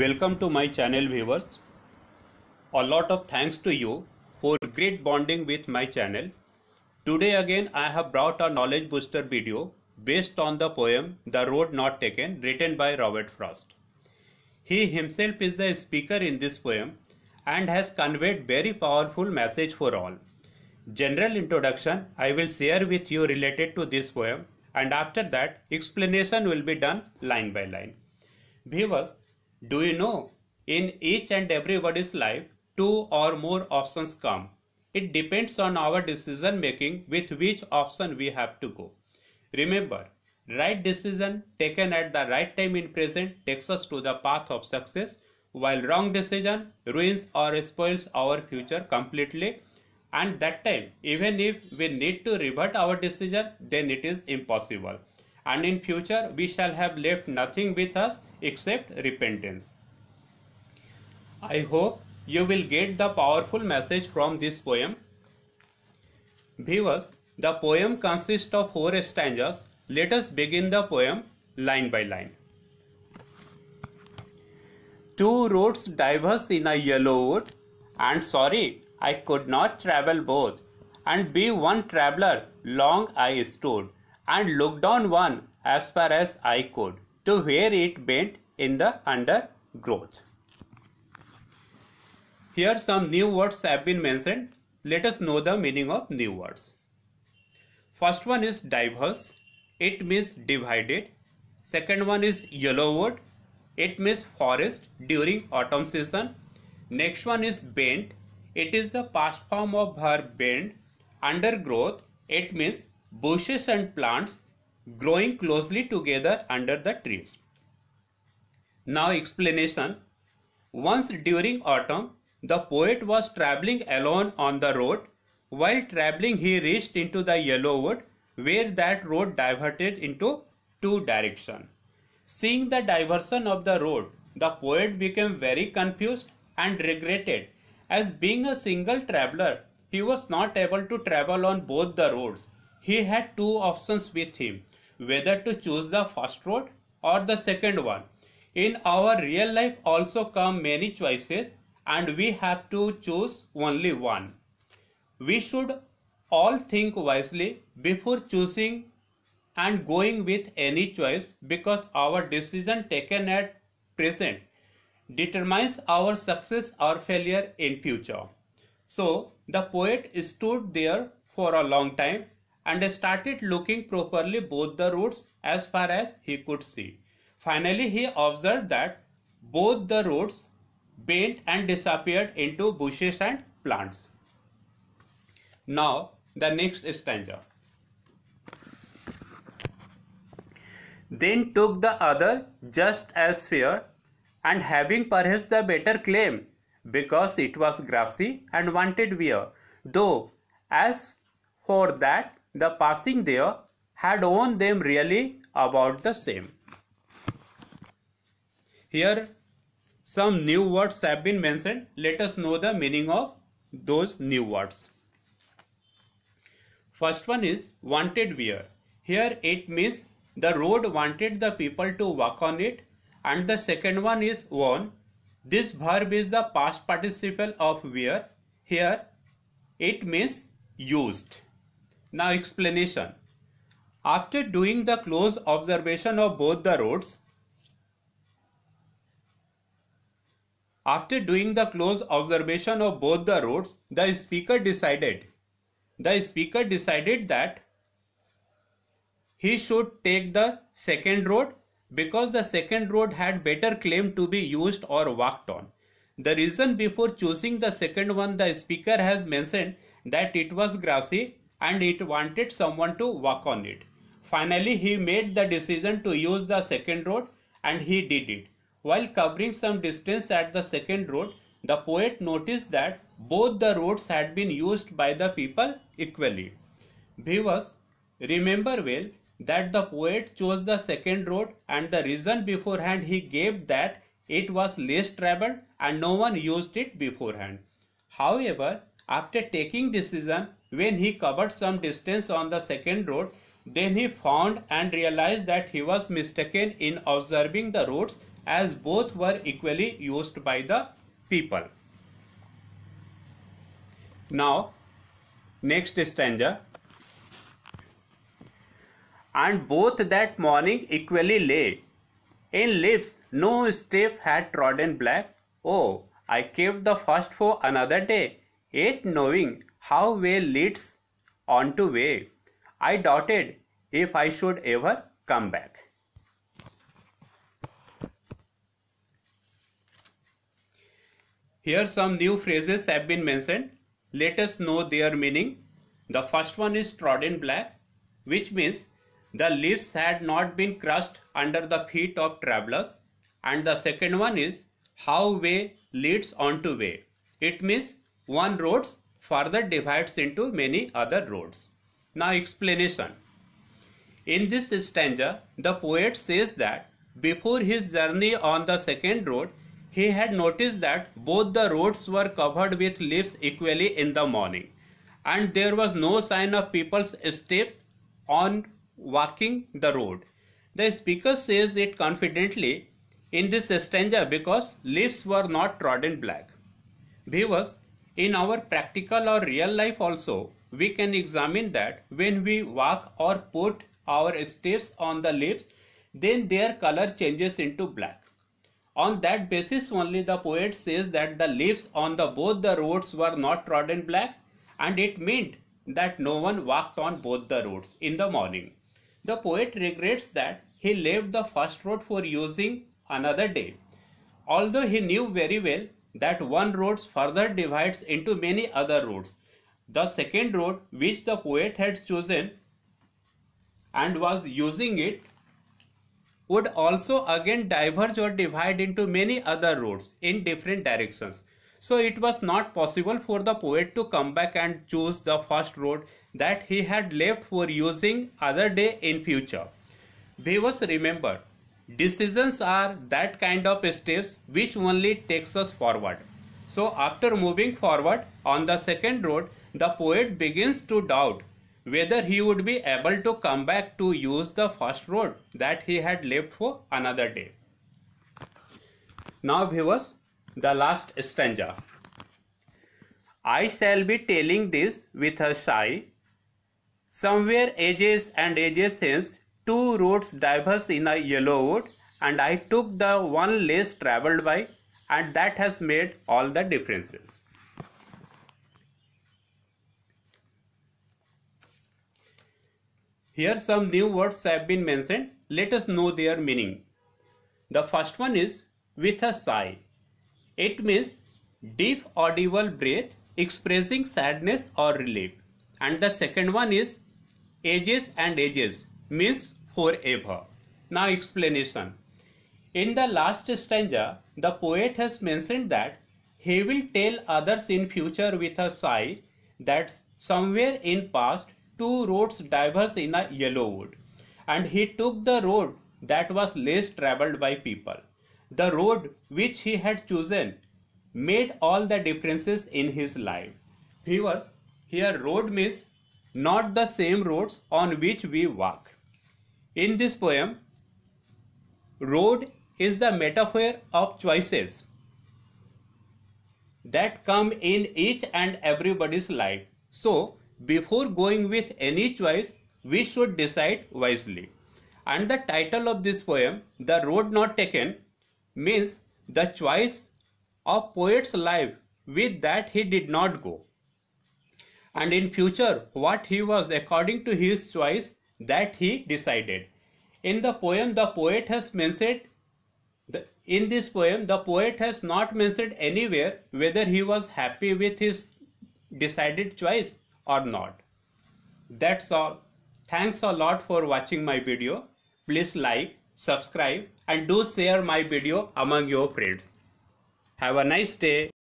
Welcome to my channel viewers. A lot of thanks to you for great bonding with my channel. Today again I have brought a knowledge booster video based on the poem The Road Not Taken written by Robert Frost. He himself is the speaker in this poem and has conveyed very powerful message for all. General introduction I will share with you related to this poem and after that explanation will be done line by line. Viewers, do you know? In each and everybody's life, two or more options come. It depends on our decision making with which option we have to go. Remember, right decision taken at the right time in present takes us to the path of success, while wrong decision ruins or spoils our future completely. And that time, even if we need to revert our decision, then it is impossible and in future we shall have left nothing with us except repentance. I hope you will get the powerful message from this poem. Viewers, the poem consists of four stanzas. Let us begin the poem line by line. Two roads diverged in a yellow wood, and sorry, I could not travel both, and be one traveler long I stood and looked on one as far as I could to where it bent in the undergrowth. Here some new words have been mentioned. Let us know the meaning of new words. First one is diverse. It means divided. Second one is yellowwood. It means forest during autumn season. Next one is bent. It is the past form of verb bend. Undergrowth. It means bushes and plants growing closely together under the trees. Now explanation. Once during autumn, the poet was traveling alone on the road. While traveling, he reached into the yellow wood where that road diverted into two directions. Seeing the diversion of the road, the poet became very confused and regretted as being a single traveler, he was not able to travel on both the roads he had two options with him whether to choose the first road or the second one. In our real life also come many choices and we have to choose only one. We should all think wisely before choosing and going with any choice because our decision taken at present determines our success or failure in future. So the poet stood there for a long time and started looking properly both the roads as far as he could see. Finally, he observed that both the roads bent and disappeared into bushes and plants. Now, the next stanza. Then took the other just as fair and having perhaps the better claim because it was grassy and wanted wear, though as for that the passing there had worn them really about the same. Here some new words have been mentioned. Let us know the meaning of those new words. First one is wanted wear. Here it means the road wanted the people to walk on it and the second one is worn. This verb is the past participle of wear. Here it means used. Now explanation. After doing the close observation of both the roads, After doing the close observation of both the roads, the speaker decided. The speaker decided that he should take the second road because the second road had better claim to be used or walked on. The reason before choosing the second one the speaker has mentioned that it was grassy and it wanted someone to work on it. Finally, he made the decision to use the second road and he did it. While covering some distance at the second road, the poet noticed that both the roads had been used by the people equally. Viewers, remember well that the poet chose the second road and the reason beforehand he gave that it was less traveled and no one used it beforehand. However, after taking decision, when he covered some distance on the second road, then he found and realized that he was mistaken in observing the roads as both were equally used by the people. Now, next stanza. And both that morning equally lay. In lips, no step had trodden black. Oh, I kept the first for another day 8. Knowing how way leads on to way, I doubted if I should ever come back. Here some new phrases have been mentioned. Let us know their meaning. The first one is trodden black, which means the leaves had not been crushed under the feet of travelers. And the second one is how way leads on to way. It means one roads further divides into many other roads. Now explanation. In this stanza, the poet says that before his journey on the second road, he had noticed that both the roads were covered with leaves equally in the morning, and there was no sign of people's step on walking the road. The speaker says it confidently in this stanza because leaves were not trodden black. Viewers, in our practical or real life also, we can examine that when we walk or put our steps on the lips, then their color changes into black. On that basis only the poet says that the leaves on the both the roads were not trodden black and it meant that no one walked on both the roads in the morning. The poet regrets that he left the first road for using another day. Although he knew very well that one road further divides into many other roads. The second road which the poet had chosen and was using it would also again diverge or divide into many other roads in different directions. So it was not possible for the poet to come back and choose the first road that he had left for using other day in future. We must remember Decisions are that kind of steps which only takes us forward. So after moving forward on the second road, the poet begins to doubt whether he would be able to come back to use the first road that he had left for another day. Now viewers, the last stanza. I shall be telling this with a sigh. Somewhere ages and ages since two roads diverse in a yellow wood and I took the one less traveled by and that has made all the differences. Here some new words have been mentioned. Let us know their meaning. The first one is with a sigh. It means deep audible breath expressing sadness or relief. And the second one is ages and ages means forever. Now explanation. In the last stanza, the poet has mentioned that he will tell others in future with a sigh that somewhere in past two roads diverged in a yellow wood and he took the road that was less traveled by people. The road which he had chosen made all the differences in his life. Viewers, here road means not the same roads on which we walk. In this poem, road is the metaphor of choices that come in each and everybody's life. So, before going with any choice, we should decide wisely. And the title of this poem, The Road Not Taken, means the choice of poet's life with that he did not go. And in future, what he was according to his choice that he decided. In the poem, the poet has mentioned, the, in this poem, the poet has not mentioned anywhere whether he was happy with his decided choice or not. That's all. Thanks a lot for watching my video. Please like, subscribe and do share my video among your friends. Have a nice day.